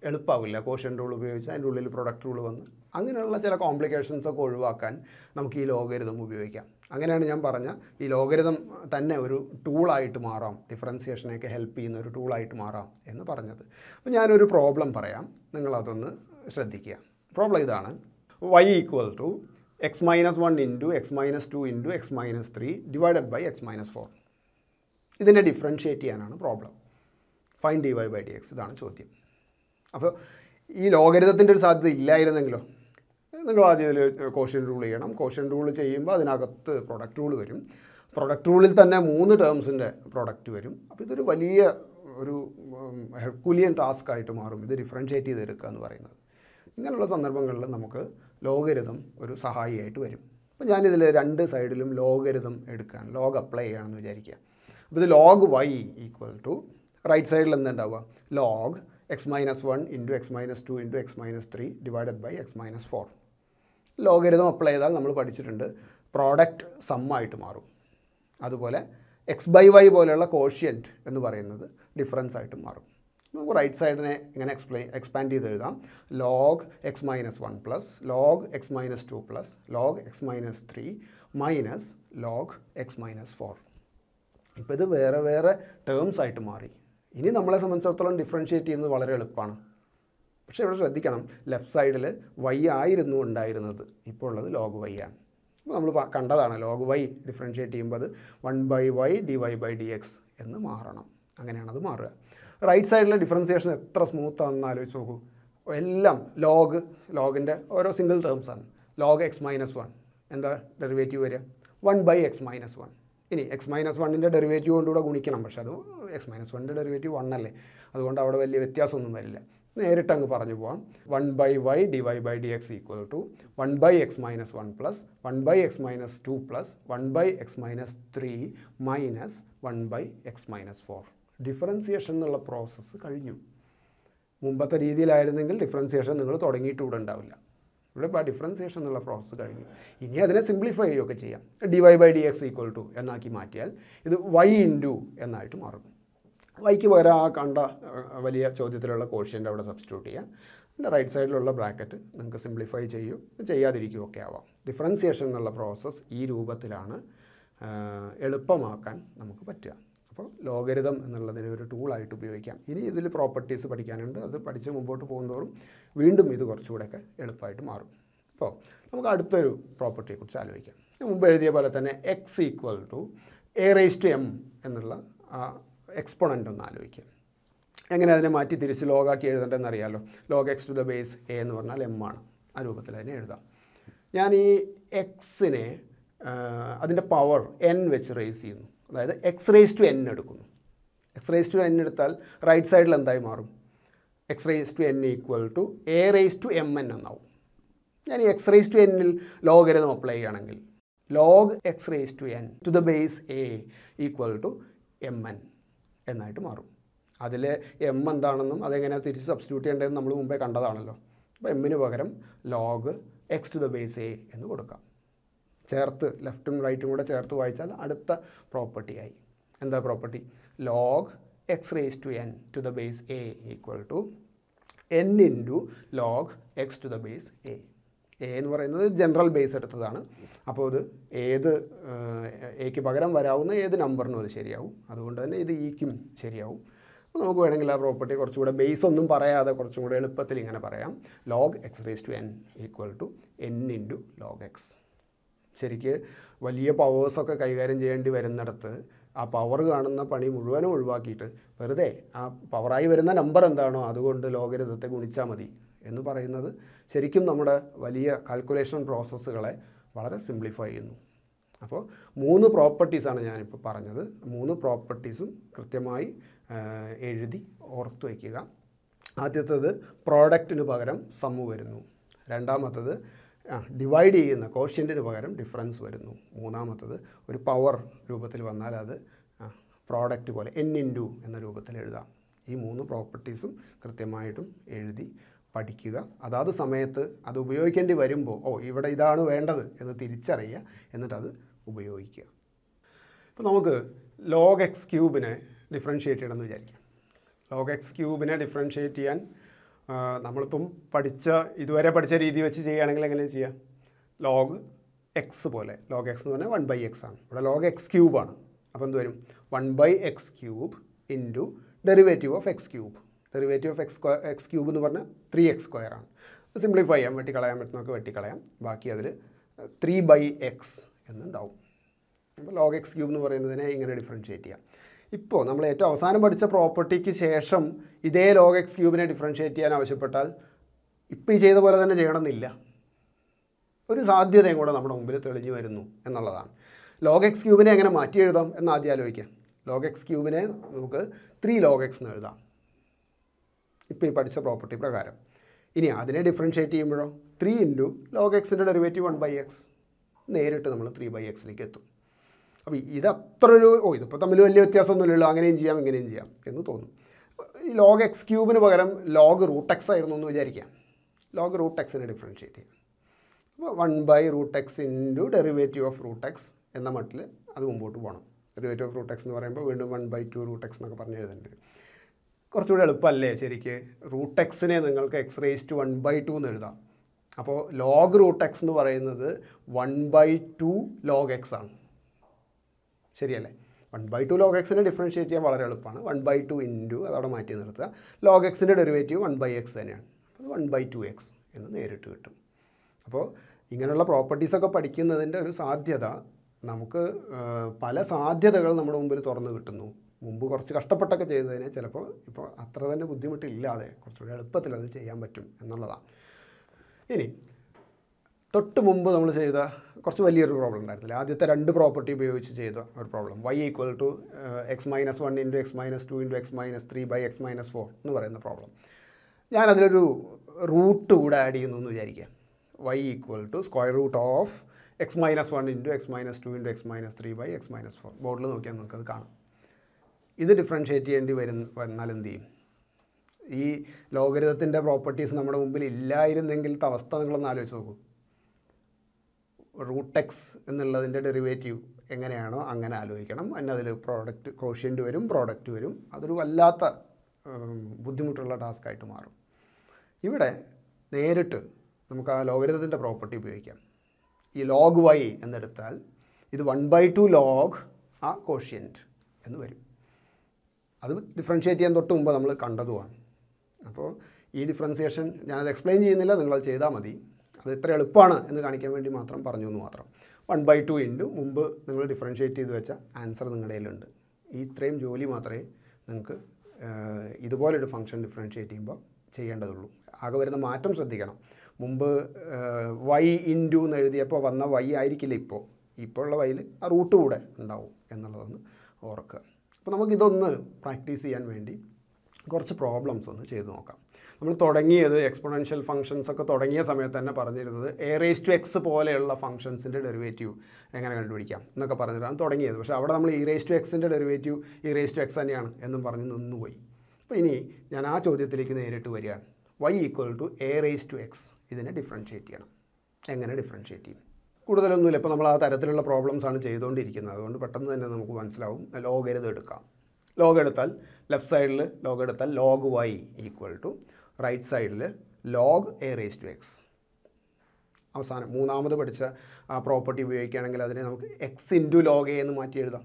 എളുപ്പമാവില്ല കോഷ്യൻ റൂൾ ഉപയോഗിച്ച് അതിൻ്റെ ഉള്ളിൽ പ്രൊഡക്റ്റ് റൂൾ വന്ന് അങ്ങനെയുള്ള ചില കോംപ്ലിക്കേഷൻസൊക്കെ ഒഴിവാക്കാൻ നമുക്ക് ഈ ലോകരിതം ഉപയോഗിക്കാം അങ്ങനെയാണ് ഞാൻ പറഞ്ഞ ഈ ലോകരിതം തന്നെ ഒരു ടൂളായിട്ട് മാറാം ഡിഫറൻസിയേഷനെയൊക്കെ ഹെൽപ്പ് ചെയ്യുന്ന ഒരു ടൂളായിട്ട് മാറാം എന്ന് പറഞ്ഞത് അപ്പോൾ ഞാനൊരു പ്രോബ്ലം പറയാം നിങ്ങളതൊന്ന് ശ്രദ്ധിക്കുക പ്രോബ്ലം ഇതാണ് y equal to x minus one into x minus two into x minus three divided by x minus four ഇതിനെ ഡിഫറൻഷ്യേറ്റ് ചെയ്യാനാണ് problem fine D Y by D x ഇതാണ് ചോദ്യം അപ്പോൾ ഈ ലോകരിതത്തിൻ്റെ ഒരു സാധ്യത ഇല്ലായിരുന്നെങ്കിലോ നിങ്ങൾ ആദ്യം ഇതിൽ കോഷൻ റൂൾ ചെയ്യണം കോഷൻ റൂൾ ചെയ്യുമ്പോൾ അതിനകത്ത് പ്രൊഡക്റ്റ് റൂൾ വരും പ്രൊഡക്റ്റ് റൂളിൽ തന്നെ മൂന്ന് ടേംസിൻ്റെ പ്രൊഡക്റ്റ് വരും അപ്പോൾ ഇതൊരു വലിയ ഒരു ഹെർക്കുലിയൻ ടാസ്ക് ആയിട്ട് മാറും ഇത് ഡിഫറൻഷ്യേറ്റ് ചെയ്തെടുക്കുക എന്ന് പറയുന്നത് ഇങ്ങനെയുള്ള സന്ദർഭങ്ങളിൽ നമുക്ക് ലോഗരിതം ഒരു സഹായിയായിട്ട് വരും അപ്പോൾ ഞാനിതിൽ രണ്ട് സൈഡിലും ലോഗരിതം എടുക്കുകയാണ് ലോഗ് അപ്ലൈ ചെയ്യുകയാണെന്ന് വിചാരിക്കുക അപ്പോൾ ഇത് log Y equal to right സൈഡിൽ എന്തുണ്ടാവുക log x minus one into x minus two into x minus three divided by x minus four logarithm apply ചെയ്താൽ നമ്മൾ പഠിച്ചിട്ടുണ്ട് പ്രോഡക്റ്റ് സമ്മായിട്ട് മാറും അതുപോലെ എക്സ് ബൈ വൈ പോലെയുള്ള കോഷ്യൻറ്റ് എന്ന് പറയുന്നത് ഡിഫറൻസ് ആയിട്ട് മാറും നമുക്ക് റൈറ്റ് സൈഡിനെ ഇങ്ങനെ എക്സ്പ്ലെയിൻ എക്സ്പാൻഡ് ചെയ്ത് എഴുതാം log x minus one plus log x minus two plus log x minus three minus log x minus four ഇപ്പം ഇത് വേറെ വേറെ ടേംസ് ആയിട്ട് മാറി ഇനി നമ്മളെ സംബന്ധിച്ചിടത്തോളം ഡിഫറൻഷ്യേറ്റ് ചെയ്യുന്നത് വളരെ എളുപ്പമാണ് പക്ഷേ ഇവിടെ ശ്രദ്ധിക്കണം ലെഫ്റ്റ് സൈഡിൽ വൈ ആയിരുന്നു ഉണ്ടായിരുന്നത് ഇപ്പോൾ ഉള്ളത് ലോഗ് വൈ ആണ് നമ്മൾ കണ്ടതാണ് ലോഗ് വൈ ഡിഫറൻഷ്യേറ്റ് ചെയ്യുമ്പോൾ അത് one by y d Y by D x എന്ന് മാറണം അങ്ങനെയാണത് മാറുക റൈറ്റ് സൈഡിലെ ഡിഫറൻസിയേഷൻ എത്ര സ്മൂത്ത് ആണെന്ന് ആലോചിച്ച് നോക്കൂ എല്ലാം ലോഗ് ലോഗിൻ്റെ ഓരോ സിംഗിൾ ടേംസാണ് ലോഗ് എക്സ് മൈനസ് വൺ എന്താ ഡെറിവേറ്റീവ് വരിക one by x minus one ഇനി എക്സ് മൈനസ് വണ്ണിൻ്റെ ഡെറിവേറ്റീവ് കൊണ്ടുകൂടെ ഗുണിക്കണം പക്ഷേ അത് എക്സ് മൈനസ് വണ്ണിൻ്റെ ഡെറിവേറ്റീവ് വൺ അല്ലേ അതുകൊണ്ട് അവിടെ വലിയ വ്യത്യാസമൊന്നും വരില്ല നേരിട്ട് അങ്ങ് പറഞ്ഞു പോവാം one by y d Y by D X equal to one by x minus one plus one by x minus two plus one by x minus three minus one by x minus four differentiation എന്നുള്ള process കഴിഞ്ഞു മുമ്പത്തെ രീതിയിലായിരുന്നെങ്കിൽ differentiation നിങ്ങൾ തുടങ്ങിയിട്ട് ഇവിടെ ഉണ്ടാവില്ല ഇവിടെ ഇപ്പോൾ differentiation എന്നുള്ള പ്രോസസ്സ് കഴിഞ്ഞു ഇനി അതിനെ സിംപ്ലിഫൈ ചെയ്യുകയൊക്കെ ചെയ്യാം D Y by D X equal to എന്നാക്കി മാറ്റിയാൽ ഇത് വൈ ഇൻറ്റു എന്നായിട്ട് മാറും വൈക്ക് പകരം ആ കണ്ട വലിയ ചോദ്യത്തിലുള്ള കോഷ്യൻ്റെ അവിടെ സബ്സ്റ്റിറ്റ്യൂട്ട് ചെയ്യാം അതിൻ്റെ റൈറ്റ് സൈഡിലുള്ള ബ്രാക്കറ്റ് നിങ്ങൾക്ക് സിംപ്ലിഫൈ ചെയ്യൂ ചെയ്യാതിരിക്കുകയും ഒക്കെ ആവാം ഡിഫറൻസിയേഷൻ എന്നുള്ള പ്രോസസ്സ് ഈ രൂപത്തിലാണ് എളുപ്പമാക്കാൻ നമുക്ക് പറ്റുക അപ്പോൾ ലോഗരിതം എന്നുള്ളതിനെ ഒരു ടൂളായിട്ട് ഉപയോഗിക്കാം ഇനി ഇതിൽ പ്രോപ്പർട്ടീസ് പഠിക്കാനുണ്ട് അത് പഠിച്ച് മുമ്പോട്ട് പോകുന്നതോറും വീണ്ടും ഇത് കുറച്ചുകൂടെയൊക്കെ എളുപ്പമായിട്ട് മാറും അപ്പോൾ നമുക്ക് അടുത്തൊരു പ്രോപ്പർട്ടിയെക്കുറിച്ച് ആലോചിക്കാം മുമ്പ് എഴുതിയ പോലെ തന്നെ x equal to A raise to m എന്നുള്ള എക്സ്പോണൻ്റ് ഒന്ന് ആലോചിക്കാം എങ്ങനെ അതിനെ മാറ്റി തിരിച്ച് ലോഗാക്കി എഴുതേണ്ടതെന്ന് അറിയാമല്ലോ log X to the base a എന്ന് പറഞ്ഞാൽ എം ആണ് ആ രൂപത്തിൽ അതിനെ എഴുതാം ഞാൻ ഈ എക്സിനെ അതിൻ്റെ പവർ എൻ വെച്ച് റേസ് ചെയ്യുന്നു അതായത് എക്സ് റേസ് ടു എൻ എടുക്കുന്നു എക്സ് റേസ് ടു എൻ എടുത്താൽ റൈറ്റ് സൈഡിൽ എന്തായി മാറും x raise to n equal to A raise to m n എന്നാവും ഞാൻ എക്സ് റേസ് ടു എന്നിൽ ലോഗരിതം അപ്ലൈ ചെയ്യുകയാണെങ്കിൽ log x raise to n to the base a equal to m n എന്നായിട്ട് മാറും അതിൽ എം എന്താണെന്നും അതെങ്ങനെയാണ് തിരിച്ച് സബ്സ്റ്റിറ്റ്യൂട്ട് ചെയ്യേണ്ടതെന്ന് നമ്മൾ മുമ്പേ കണ്ടതാണല്ലോ അപ്പോൾ എമ്മിന് പകരം log X to the base a എന്ന് കൊടുക്കാം ചേർത്ത് ലെഫ്റ്റും റൈറ്റും കൂടെ ചേർത്ത് വായിച്ചാൽ അടുത്ത പ്രോപ്പർട്ടിയായി എന്താ property log x raise to n to the base a equal to n into log X to the base a a എന്ന് പറയുന്നത് ജനറൽ ബേസ് എടുത്തതാണ് അപ്പോൾ ഇത് ഏത് എക്ക് പകരം വരാവുന്ന ഏത് നമ്പറിനും അത് ശരിയാവും അതുകൊണ്ട് തന്നെ ഇത് ഈക്കും e ശരിയാവും അപ്പോൾ നമുക്ക് വേണമെങ്കിൽ ആ പ്രോപ്പർട്ടി കൂടെ ബേസ് ഒന്നും പറയാതെ കുറച്ചും കൂടെ എളുപ്പത്തിൽ ഇങ്ങനെ പറയാം log x raise to n equal to n into log x ശരിക്ക് വലിയ പവേഴ്സൊക്കെ കൈകാര്യം ചെയ്യേണ്ടി വരുന്നിടത്ത് ആ പവർ കാണുന്ന പണി മുഴുവനും ഒഴിവാക്കിയിട്ട് വെറുതെ ആ പവറായി വരുന്ന നമ്പർ എന്താണോ അതുകൊണ്ട് ലോകരഥത്തെ ഗുണിച്ചാൽ മതി എന്ന് പറയുന്നത് ശരിക്കും നമ്മുടെ വലിയ കാൽക്കുലേഷൻ പ്രോസസ്സുകളെ വളരെ സിംപ്ലിഫൈ ചെയ്യുന്നു അപ്പോൾ മൂന്ന് പ്രോപ്പർട്ടീസാണ് ഞാനിപ്പോൾ പറഞ്ഞത് മൂന്ന് പ്രോപ്പർട്ടീസും കൃത്യമായി എഴുതി ഓർത്തു വയ്ക്കുക ആദ്യത്തേത് പ്രോഡക്റ്റിന് പകരം സമ്മു വരുന്നു രണ്ടാമത്തത് ഡിവൈഡ് ചെയ്യുന്ന കോഷ്യൻറ്റിന് പകരം ഡിഫറൻസ് വരുന്നു മൂന്നാമത്തത് ഒരു പവർ രൂപത്തിൽ വന്നാൽ അത് പ്രോഡക്റ്റ് പോലെ എൻ ഇൻറ്റു എന്ന രൂപത്തിൽ എഴുതാം ഈ മൂന്ന് പ്രോപ്പർട്ടീസും കൃത്യമായിട്ടും എഴുതി പഠിക്കുക അതാത് സമയത്ത് അത് ഉപയോഗിക്കേണ്ടി വരുമ്പോൾ ഓ ഇവിടെ ഇതാണ് വേണ്ടത് എന്ന് തിരിച്ചറിയുക എന്നിട്ട് അത് ഉപയോഗിക്കുക ഇപ്പോൾ നമുക്ക് ലോഗ് എക്സ് ക്യൂബിനെ ഡിഫറൻഷ്യേറ്റ് ചെയ്യണമെന്ന് വിചാരിക്കാം ലോഗ് എക്സ് ക്യൂബിനെ ഡിഫറൻഷ്യേറ്റ് ചെയ്യാൻ നമ്മളിപ്പം പഠിച്ച ഇതുവരെ പഠിച്ച രീതി വെച്ച് ചെയ്യുകയാണെങ്കിൽ എങ്ങനെയാണ് ചെയ്യുക ലോഗ് എക്സ് പോലെ ലോഗ് എക്സ് എന്ന് പറഞ്ഞാൽ വൺ ബൈ എക്സ് ആണ് ഇവിടെ ലോഗ് എക്സ് ക്യൂബാണ് അപ്പോൾ എന്ത് വരും one by x cube into derivative of x cube derivative of X square x cube എന്ന് പറഞ്ഞാൽ ത്രീ എക്സ് സ്ക്വയർ ആണ് സിംപ്ലിഫൈ ചെയ്യാം വെട്ടിക്കളയാൻ പറ്റുന്നൊക്കെ വെട്ടിക്കളയാം ബാക്കി അതിൽ ത്രീ ബൈ എക്സ് എന്നുണ്ടാവും അപ്പോൾ ലോഗ് എക്സ് ക്യൂബ് എന്ന് പറയുന്നതിനെ ഇങ്ങനെ ഡിഫറൻഷ്യേറ്റ് ചെയ്യാം ഇപ്പോൾ നമ്മൾ ഏറ്റവും അവസാനം പഠിച്ച പ്രോപ്പർട്ടിക്ക് ശേഷം ഇതേ ലോഗ് എക്സ് ക്യൂബിനെ ഡിഫറൻഷ്യേറ്റ് ചെയ്യാൻ ആവശ്യപ്പെട്ടാൽ ഇപ്പം ഈ ചെയ്ത പോലെ തന്നെ ചെയ്യണമെന്നില്ല ഒരു സാധ്യതയും കൂടെ നമ്മുടെ മുമ്പിൽ തെളിഞ്ഞു വരുന്നു എന്നുള്ളതാണ് ലോഗ് എക്സ് ക്യൂബിനെ എങ്ങനെ മാറ്റി എഴുതാം എന്ന് ആദ്യം ആലോചിക്കാം ലോഗ് എക്സ് ക്യൂബിനെ നമുക്ക് ത്രീ ലോഗ് എക്സ് എന്ന് എഴുതാം ഇപ്പോൾ ഈ പഠിച്ച പ്രോപ്പർട്ടി പ്രകാരം ഇനി അതിനെ ഡിഫറൻഷ്യേറ്റ് ചെയ്യുമ്പോഴോ ത്രീ ഇൻറ്റു ലോഗ് എക്സിൻ്റെ ഡെറിവേറ്റീവ് വൺ ബൈ എക്സ് നേരിട്ട് നമ്മൾ ത്രീ ബൈ എക്സിലേക്ക് എത്തും അപ്പോൾ ഇത് അത്ര ഒരു ഓ ഇതിപ്പോൾ തമ്മിൽ വലിയ വ്യത്യാസമൊന്നുമില്ലല്ലോ അങ്ങനെയും ചെയ്യാം ഇങ്ങനെയും ചെയ്യാം എന്ന് തോന്നും ഈ ലോഗ് എക്സ് ക്യൂബിന് പകരം ലോഗ് റൂട്ട് എക്സ് ആയിരുന്നു എന്ന് വിചാരിക്കാം ലോഗ് റൂട്ട് എക്സിനെ ഡിഫറൻഷ്യേറ്റ് ചെയ്യാം അപ്പോൾ one by root x into derivative of root x എന്ന മട്ടിൽ അത് മുമ്പോട്ട് പോകണം ഡെറിവേറ്റീവ് ഓഫ് റൂട്ട് എക്സ് എന്ന് പറയുമ്പോൾ വീണ്ടും one by two root x എന്നൊക്കെ പറഞ്ഞ് എഴുതേണ്ടി വരും കുറച്ചുകൂടി എളുപ്പമല്ലേ ശരിക്ക് റൂട്ട് എക്സിനെ നിങ്ങൾക്ക് x raise to one by two എന്ന് എഴുതാം അപ്പോൾ ലോഗ് റൂട്ട് എക്സ് എന്ന് പറയുന്നത് one by two log x ആണ് ശരിയല്ലേ വൺ ബൈ ടു ലോഗ് എക്സിനെ ഡിഫറൻഷിയേറ്റ് ചെയ്യാൻ വളരെ എളുപ്പമാണ് വൺ ബൈ ടു ഇൻറ്റു അതവിടെ മാറ്റി നിർത്തുക ലോഗ് എക്സിൻ്റെ ഡെറിവേറ്റീവ് വൺ ബൈ എക്സ് തന്നെയാണ് അത് വൺ ബൈ ടു എക്സ് എന്ന് നേരിട്ട് കിട്ടും അപ്പോൾ ഇങ്ങനെയുള്ള പ്രോപ്പർട്ടീസൊക്കെ പഠിക്കുന്നതിൻ്റെ ഒരു സാധ്യത നമുക്ക് പല സാധ്യതകൾ നമ്മുടെ മുമ്പിൽ തുറന്നു കിട്ടുന്നു മുമ്പ് കുറച്ച് കഷ്ടപ്പെട്ടൊക്കെ ചെയ്തതിന് ചിലപ്പോൾ ഇപ്പോൾ അത്ര തന്നെ ബുദ്ധിമുട്ടില്ലാതെ കുറച്ചുകൂടി എളുപ്പത്തിൽ അത് ചെയ്യാൻ പറ്റും എന്നുള്ളതാണ് ഇനി തൊട്ട് മുമ്പ് നമ്മൾ ചെയ്ത കുറച്ച് വലിയൊരു പ്രോബ്ലം ഉണ്ടായിരുന്നില്ല ആദ്യത്തെ രണ്ട് പ്രോപ്പർട്ടി ഉപയോഗിച്ച് ചെയ്ത ഒരു problem y equal to x minus one into x minus two into x minus three by x minus four എന്ന് പറയുന്ന പ്രോബ്ലം ഞാനതിലൊരു റൂട്ട് കൂടെ ആഡ് ചെയ്യുന്നു എന്ന് വിചാരിക്കുക y equal to square root of x minus one into x minus two into x minus three by x minus four ബോർഡിൽ നോക്കിയാൽ നിങ്ങൾക്കത് കാണാം ഇത് ഡിഫറൻഷ്യേറ്റ് ചെയ്യേണ്ടി വരും വന്നാൽ എന്ത് ചെയ്യും ഈ ലോകരിതത്തിൻ്റെ പ്രോപ്പർട്ടീസ് നമ്മുടെ മുമ്പിൽ ഇല്ലായിരുന്നെങ്കിലത്തെ അവസ്ഥ നിങ്ങളൊന്ന് ആലോചിച്ച് നോക്കൂ റൂട്ട് എക്സ് എന്നുള്ളതിൻ്റെ ഡെറിവേറ്റീവ് എങ്ങനെയാണോ അങ്ങനെ ആലോചിക്കണം അതിന് അതിൽ പ്രോഡക്റ്റ് ക്രോഷ്യൻ്റ് വരും പ്രോഡക്റ്റ് വരും അതൊരു വല്ലാത്ത ബുദ്ധിമുട്ടുള്ള ടാസ്ക്കായിട്ട് മാറും ഇവിടെ നേരിട്ട് നമുക്ക് ആ ലോകരിതത്തിൻ്റെ പ്രോപ്പർട്ടി ഉപയോഗിക്കാം ഈ ലോഗ് വൈ എന്നെടുത്താൽ ഇത് വൺ ബൈ ടു ലോഗ് ആ കോഷ്യൻറ്റ് എന്ന് വരും അത് ഡിഫറൻഷ്യേറ്റ് ചെയ്യാൻ തൊട്ട് മുമ്പ് നമ്മൾ കണ്ടതുമാണ് അപ്പോൾ ഈ ഡിഫറൻസിയേഷൻ ഞാനത് എക്സ്പ്ലെയിൻ ചെയ്യുന്നില്ല നിങ്ങളത് ചെയ്താൽ മതി അത് ഇത്ര എളുപ്പമാണ് എന്ന് കാണിക്കാൻ വേണ്ടി മാത്രം പറഞ്ഞു എന്ന് മാത്രം വൺ ബൈ ടു ഇൻറ്റു മുമ്പ് നിങ്ങൾ ഡിഫറൻഷ്യേറ്റ് ചെയ്ത് വെച്ച ആൻസർ നിങ്ങളുടെ കയ്യിലുണ്ട് ഈ ഇത്രയും ജോലി മാത്രമേ നിങ്ങൾക്ക് ഇതുപോലൊരു ഫംഗ്ഷൻ ഡിഫറൻഷ്യേറ്റ് ചെയ്യുമ്പോൾ ചെയ്യേണ്ടതുള്ളൂ ആകെ വരുന്ന മാറ്റം ശ്രദ്ധിക്കണം മുമ്പ് വൈ ഇൻറ്റു എന്ന് എഴുതിയപ്പോൾ വന്ന വൈ ആയിരിക്കില്ല ഇപ്പോൾ ഇപ്പോഴുള്ള വൈയിൽ ആ റൂട്ട് കൂടെ ഉണ്ടാവും എന്നുള്ളതൊന്ന് ഓർക്കുക അപ്പോൾ നമുക്കിതൊന്ന് പ്രാക്ടീസ് ചെയ്യാൻ വേണ്ടി കുറച്ച് പ്രോബ്ലംസ് ഒന്ന് ചെയ്ത് നോക്കാം നമ്മൾ തുടങ്ങിയത് എക്സ്പൊണൻഷ്യൽ ഫംഗ്ഷൻസ് ഒക്കെ തുടങ്ങിയ സമയത്ത് തന്നെ പറഞ്ഞിരുന്നത് എ റേസ് ടു എക്സ് പോലെയുള്ള ഫംഗ്ഷൻസിൻ്റെ ഡെറിവേറ്റീവ് എങ്ങനെ കണ്ടുപിടിക്കാം എന്നൊക്കെ പറഞ്ഞിട്ടാണ് തുടങ്ങിയത് പക്ഷേ അവിടെ നമ്മൾ ഇ റേസ് ടു എക്സിൻ്റെ derivative E raise to X തന്നെയാണ് എന്നും പറഞ്ഞ് നിന്നുപോയി അപ്പോൾ ഇനി ഞാൻ ആ ചോദ്യത്തിലേക്ക് നേരിട്ട് വരികയാണ് y equal to A raise to x ഇതിനെ ഡിഫറൻഷ്യേറ്റ് ചെയ്യണം എങ്ങനെ ഡിഫറൻഷ്യേറ്റ് ചെയ്യും കൂടുതലൊന്നുമില്ല ഇപ്പോൾ നമ്മൾ ആ തരത്തിലുള്ള പ്രോബ്ലംസാണ് ചെയ്തുകൊണ്ടിരിക്കുന്നത് അതുകൊണ്ട് പെട്ടെന്ന് തന്നെ നമുക്ക് മനസ്സിലാവും ലോഗരുത് എടുക്കാം ലോഗ് എടുത്താൽ ലെഫ്റ്റ് സൈഡിൽ ലോഗ് എടുത്താൽ log Y equal to right സൈഡിൽ log a raise to x അവസാനം മൂന്നാമത് പഠിച്ച ആ പ്രോപ്പർട്ടി ഉപയോഗിക്കുകയാണെങ്കിൽ അതിനെ നമുക്ക് എക്സ് ഇൻറ്റു ലോഗ് എ എന്ന് മാറ്റി എഴുതാം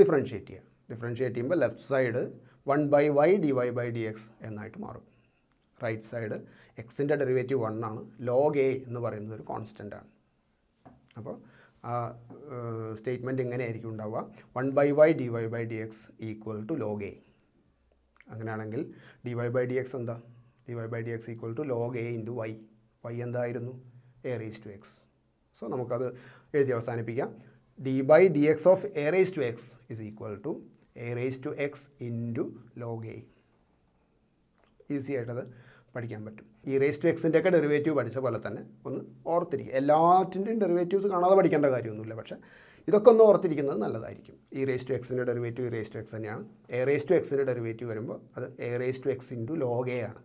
ഡിഫറൻഷ്യേറ്റ് ചെയ്യുക ഡിഫറൻഷ്യേറ്റ് ചെയ്യുമ്പോൾ left side one by y d Y by D x എന്നായിട്ട് മാറും റൈറ്റ് സൈഡ് എക്സിൻ്റെ ഡെറിവേറ്റീവ് വൺ ആണ് ലോഗ് എ എന്ന് പറയുന്നത് ഒരു കോൺസ്റ്റൻ്റ് ആണ് അപ്പോൾ ആ സ്റ്റേറ്റ്മെൻറ്റ് ഇങ്ങനെയായിരിക്കും ഉണ്ടാവുക one by y d Y by D X equal to log a അങ്ങനെയാണെങ്കിൽ d Y by D x എന്താ d Y by D X equal to log a into y y എന്തായിരുന്നു a raise to x so നമുക്കത് എഴുതി അവസാനിപ്പിക്കാം d by D X of a raise to x is equal to A raise to X into log a easy ആയിട്ടത് പഠിക്കാൻ പറ്റും ഈ raise to എക്സിൻ്റെ ഒക്കെ ഡെറിവേറ്റീവ് പഠിച്ച പോലെ തന്നെ ഒന്ന് ഓർത്തിരിക്കുക എല്ലാറ്റിൻ്റെയും ഡെറിവേറ്റീവ്സ് കാണാതെ പഠിക്കേണ്ട കാര്യമൊന്നുമില്ല പക്ഷേ ഇതൊക്കെ ഒന്ന് ഓർത്തിരിക്കുന്നത് നല്ലതായിരിക്കും ഇ റേസ് ടു എക്സിൻ്റെ derivative E raise to X തന്നെയാണ് എ റേസ് ടു എക്സിൻ്റെ ഡെറിവേറ്റീവ് വരുമ്പോൾ അത് a raise to X into log a ആണ്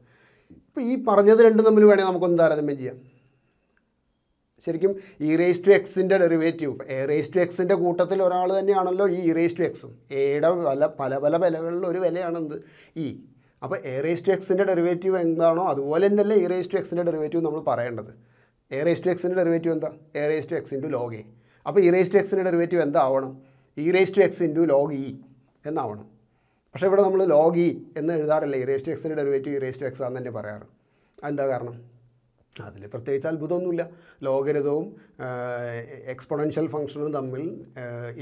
ഇപ്പോൾ ഈ പറഞ്ഞത് രണ്ടും തമ്മിൽ വേണമെങ്കിൽ നമുക്കൊന്ന് താരതമ്യം ചെയ്യാം ശരിക്കും ഇ റേസ് ടു എക്സിൻ്റെ ഡെറിവേറ്റീവ് എ റേസ് ടു എക്സിൻ്റെ കൂട്ടത്തിൽ ഒരാൾ തന്നെയാണല്ലോ ഈ ഇ റേസ് ടു എക്സും എയുടെ വില പല പല വിലകളിൽ ഒരു വിലയാണെന്ത് ഈ അപ്പോൾ എ റേസ് ടു എക്സിൻ്റെ ഡെറിവേറ്റീവ് എന്താണോ അതുപോലെ തന്നെയല്ലേ ഇ റേസ് ടു എക്സിൻ്റെ ഡെറിവേറ്റീവ് നമ്മൾ പറയേണ്ടത് എ റേസ് ടു എക്സിൻ്റെ ഡെറിവേറ്റീവ് എന്താ e raise to X into log e അപ്പോൾ ഇ റേസ് ടു എക്സിൻ്റെ ഡെറിവേറ്റീവ് എന്താവണം e raise to X into log e എന്നാവണം പക്ഷേ ഇവിടെ നമ്മൾ ലോഗ് ഇ e എന്ന് എഴുതാറില്ല ഇ റേസ് ടു എക്സിൻ്റെ derivative E raise to x ആണെന്ന് തന്നെ പറയാറ് എന്താ കാരണം അതിൽ പ്രത്യേകിച്ച് അത്ഭുതമൊന്നുമില്ല ലോകരിതവും എക്സ്പൊണൻഷ്യൽ ഫംഗ്ഷനും തമ്മിൽ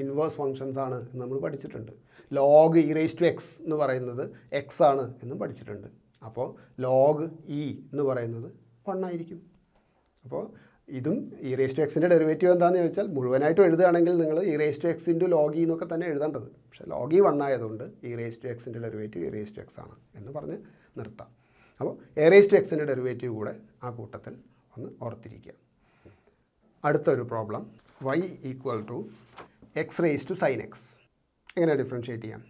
ഇൻവേഴ്സ് ഫംഗ്ഷൻസ് ആണ് എന്ന് നമ്മൾ പഠിച്ചിട്ടുണ്ട് log E raise to X എന്ന് പറയുന്നത് എക്സ് ആണ് എന്നും പഠിച്ചിട്ടുണ്ട് അപ്പോൾ ലോഗ് ഇ e എന്ന് പറയുന്നത് വണ്ണായിരിക്കും അപ്പോൾ ഇതും ഈ റേസ് ടു എക്സിൻ്റെ ഡെറിവേറ്റീവ് എന്താണെന്ന് ചോദിച്ചാൽ മുഴുവനായിട്ടും എഴുതുകയാണെങ്കിൽ നിങ്ങൾ e raise to X into log e എന്നൊക്കെ തന്നെ എഴുതേണ്ടത് പക്ഷേ ലോഗി വൺ e ആയതുകൊണ്ട് ഈ റേസ് ടു എക്സിൻ്റെ derivative e raise to X ആണ് എന്ന് പറഞ്ഞ് നിർത്താം അപ്പോൾ എ റേസ് ടു എക്സിൻ്റെ ഡെറിവേറ്റീവ് കൂടെ ആ കൂട്ടത്തിൽ ഒന്ന് ഓർത്തിരിക്കുക അടുത്തൊരു problem y equal to x raise to sine X എങ്ങനെ ഡിഫറൻഷ്യേറ്റ് ചെയ്യാം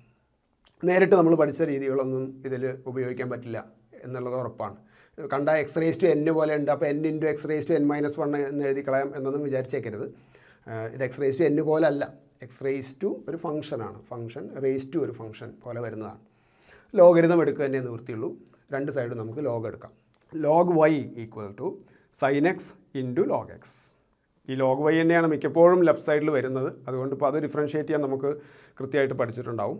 നേരിട്ട് നമ്മൾ പഠിച്ച രീതികളൊന്നും ഇതിൽ ഉപയോഗിക്കാൻ പറ്റില്ല എന്നുള്ളത് ഉറപ്പാണ് കണ്ട എക്സ് റേസ് ടു എന്ന് പോലെ ഉണ്ട് അപ്പോൾ n into x raise to n minus one എന്ന് എഴുതി കളയാം എന്നൊന്നും വിചാരിച്ചേക്കരുത് ഇത് എക്സ് റേസ് ടു എന്ന് പോലെ അല്ല എക്സ് റേസ് ടു ഒരു ഫംഗ്ഷനാണ് ഫംഗ്ഷൻ റേസ് ടു ഒരു ഫംഗ്ഷൻ പോലെ വരുന്നതാണ് ലോഗരിതം എടുക്കുക തന്നെ നിവൃത്തിയുള്ളൂ രണ്ട് സൈഡും നമുക്ക് ലോഗ് എടുക്കാം log Y equal to sine X into log x ഈ ലോഗ് വൈ തന്നെയാണ് മിക്കപ്പോഴും ലെഫ്റ്റ് സൈഡിൽ വരുന്നത് അതുകൊണ്ട് ഇപ്പോൾ അത് ഡിഫറൻഷ്യേറ്റ് ചെയ്യാൻ നമുക്ക് കൃത്യമായിട്ട് പഠിച്ചിട്ടുണ്ടാവും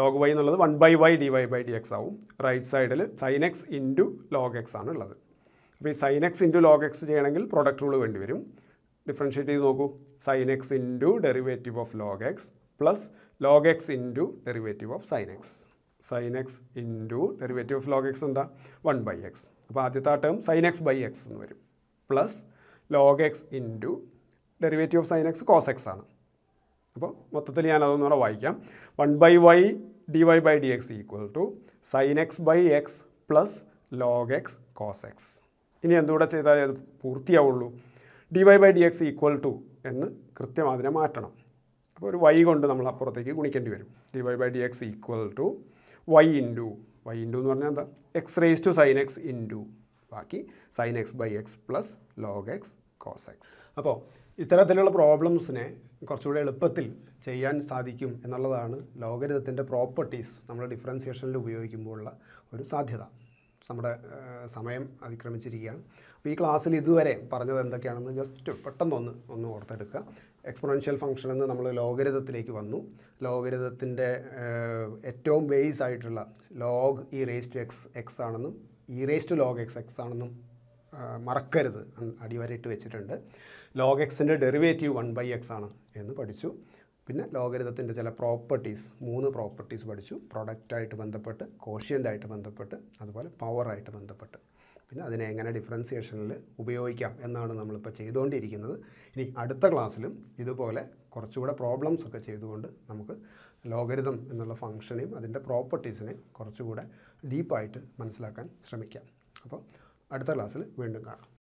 ലോഗ് വൈ എന്നുള്ളത് one by y d Y by D x ആവും റൈറ്റ് സൈഡിൽ sine X into log x ആണ് ഉള്ളത് അപ്പോൾ ഈ sine X into log x ചെയ്യണമെങ്കിൽ പ്രൊഡക്റ്റ് റൂൾ വേണ്ടി വരും ഡിഫറൻഷ്യേറ്റ് ചെയ്ത് നോക്കൂ sine X into derivative of log X plus log X into derivative of sine x sine X into derivative of log x എന്താ വൺ ബൈ എക്സ് അപ്പോൾ ആദ്യത്തെ ആ term sine x by X എന്ന് വരും plus log X into derivative of sine x cos x ആണ് അപ്പോൾ മൊത്തത്തിൽ ഞാൻ അതൊന്നും കൂടെ വായിക്കാം one by y d Y by D X equal to sine x by x plus log x cos x ഇനി എന്തുകൂടെ ചെയ്താലേ അത് പൂർത്തിയാവുള്ളൂ d Y by D X equal to എന്ന് കൃത്യം അതിനെ മാറ്റണം അപ്പോൾ ഒരു വൈ കൊണ്ട് നമ്മൾ അപ്പുറത്തേക്ക് ഗുണിക്കേണ്ടി വരും d Y by D X equal to Y into y into എന്ന് പറഞ്ഞാൽ എന്താ x raise to sine X into ബാക്കി sine x by x plus log x cos x അപ്പോൾ ഇത്തരത്തിലുള്ള പ്രോബ്ലംസിനെ കുറച്ചുകൂടെ എളുപ്പത്തിൽ ചെയ്യാൻ സാധിക്കും എന്നുള്ളതാണ് ലോകരിതത്തിൻ്റെ പ്രോപ്പർട്ടീസ് നമ്മൾ ഡിഫറൻസിയേഷനിൽ ഉപയോഗിക്കുമ്പോഴുള്ള ഒരു സാധ്യത നമ്മുടെ സമയം അതിക്രമിച്ചിരിക്കുകയാണ് അപ്പോൾ ഈ ക്ലാസ്സിൽ ഇതുവരെ പറഞ്ഞത് എന്തൊക്കെയാണെന്ന് ജസ്റ്റ് പെട്ടെന്നൊന്ന് ഒന്ന് ഓർത്തെടുക്കുക എക്സ്പൊണൻഷ്യൽ ഫംഗ്ഷൻ എന്ന് നമ്മൾ ലോകരിതത്തിലേക്ക് വന്നു ലോകരിതത്തിൻ്റെ ഏറ്റവും ബേസ് ആയിട്ടുള്ള log E raise to x x ആണെന്നും e raise to log x x ആണെന്നും മറക്കരുത് അടിവരയിട്ട് വെച്ചിട്ടുണ്ട് ലോഗ് എക്സിൻ്റെ ഡെറിവേറ്റീവ് വൺ ബൈ എക്സ് ആണ് എന്ന് പഠിച്ചു പിന്നെ ലോകരിതത്തിൻ്റെ ചില പ്രോപ്പർട്ടീസ് മൂന്ന് പ്രോപ്പർട്ടീസ് പഠിച്ചു പ്രൊഡക്റ്റായിട്ട് ബന്ധപ്പെട്ട് കോഷ്യൻ്റായിട്ട് ബന്ധപ്പെട്ട് അതുപോലെ പവറായിട്ട് ബന്ധപ്പെട്ട് പിന്നെ അതിനെ എങ്ങനെ ഡിഫറൻസിയേഷനിൽ ഉപയോഗിക്കാം എന്നാണ് നമ്മളിപ്പോൾ ചെയ്തുകൊണ്ടിരിക്കുന്നത് ഇനി അടുത്ത ക്ലാസ്സിലും ഇതുപോലെ കുറച്ചുകൂടെ പ്രോബ്ലംസ് ഒക്കെ ചെയ്തുകൊണ്ട് നമുക്ക് ലോകരിതം എന്നുള്ള ഫങ്ഷനെയും അതിൻ്റെ പ്രോപ്പർട്ടീസിനെയും കുറച്ചുകൂടെ ഡീപ്പായിട്ട് മനസ്സിലാക്കാൻ ശ്രമിക്കാം അപ്പോൾ അടുത്ത ക്ലാസ്സിൽ വീണ്ടും കാണാം